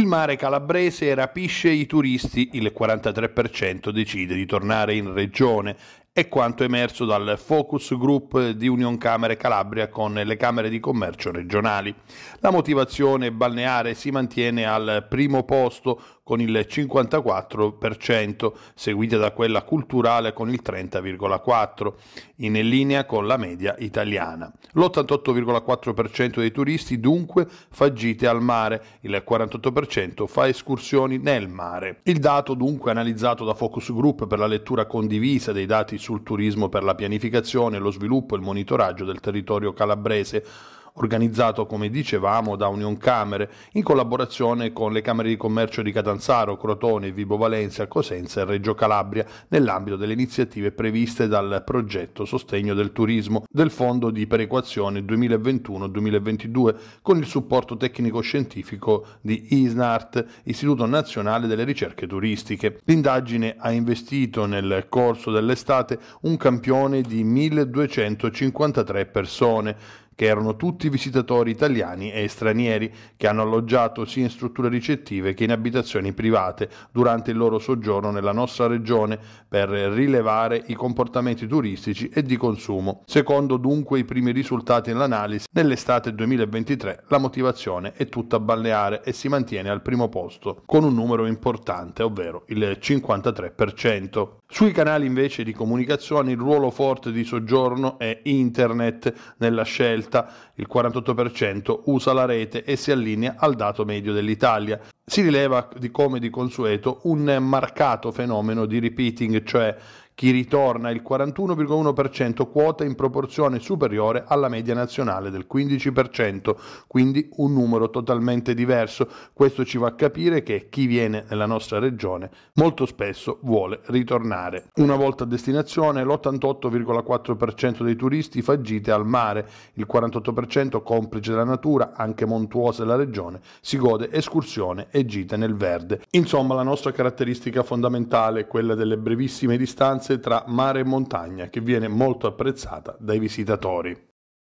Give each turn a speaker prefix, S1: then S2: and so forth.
S1: Il mare calabrese rapisce i turisti, il 43% decide di tornare in regione, è quanto emerso dal focus group di Union Camere Calabria con le Camere di Commercio regionali. La motivazione balneare si mantiene al primo posto con il 54%, seguita da quella culturale con il 30,4%, in linea con la media italiana. L'88,4% dei turisti dunque fa gite al mare, il 48% fa escursioni nel mare. Il dato dunque analizzato da Focus Group per la lettura condivisa dei dati sul turismo per la pianificazione, lo sviluppo e il monitoraggio del territorio calabrese organizzato, come dicevamo, da Union Camere, in collaborazione con le Camere di Commercio di Catanzaro, Crotone, Vibo Valencia, Cosenza e Reggio Calabria, nell'ambito delle iniziative previste dal progetto Sostegno del Turismo del Fondo di Perequazione 2021-2022, con il supporto tecnico-scientifico di ISNART, Istituto Nazionale delle Ricerche Turistiche. L'indagine ha investito nel corso dell'estate un campione di 1253 persone, che erano tutti visitatori italiani e stranieri che hanno alloggiato sia in strutture ricettive che in abitazioni private durante il loro soggiorno nella nostra regione per rilevare i comportamenti turistici e di consumo. Secondo dunque i primi risultati nell'analisi, nell'estate 2023 la motivazione è tutta balneare e si mantiene al primo posto con un numero importante, ovvero il 53%. Sui canali invece di comunicazione il ruolo forte di soggiorno è internet nella scelta Delta, il 48% usa la rete e si allinea al dato medio dell'Italia. Si rileva di come di consueto un marcato fenomeno di repeating, cioè chi ritorna il 41,1% quota in proporzione superiore alla media nazionale del 15%, quindi un numero totalmente diverso. Questo ci fa capire che chi viene nella nostra regione molto spesso vuole ritornare. Una volta a destinazione l'88,4% dei turisti fa gite al mare, il 48% complice della natura, anche montuosa della regione, si gode escursione e gite nel verde. Insomma la nostra caratteristica fondamentale, quella delle brevissime distanze, tra mare e montagna che viene molto apprezzata dai visitatori.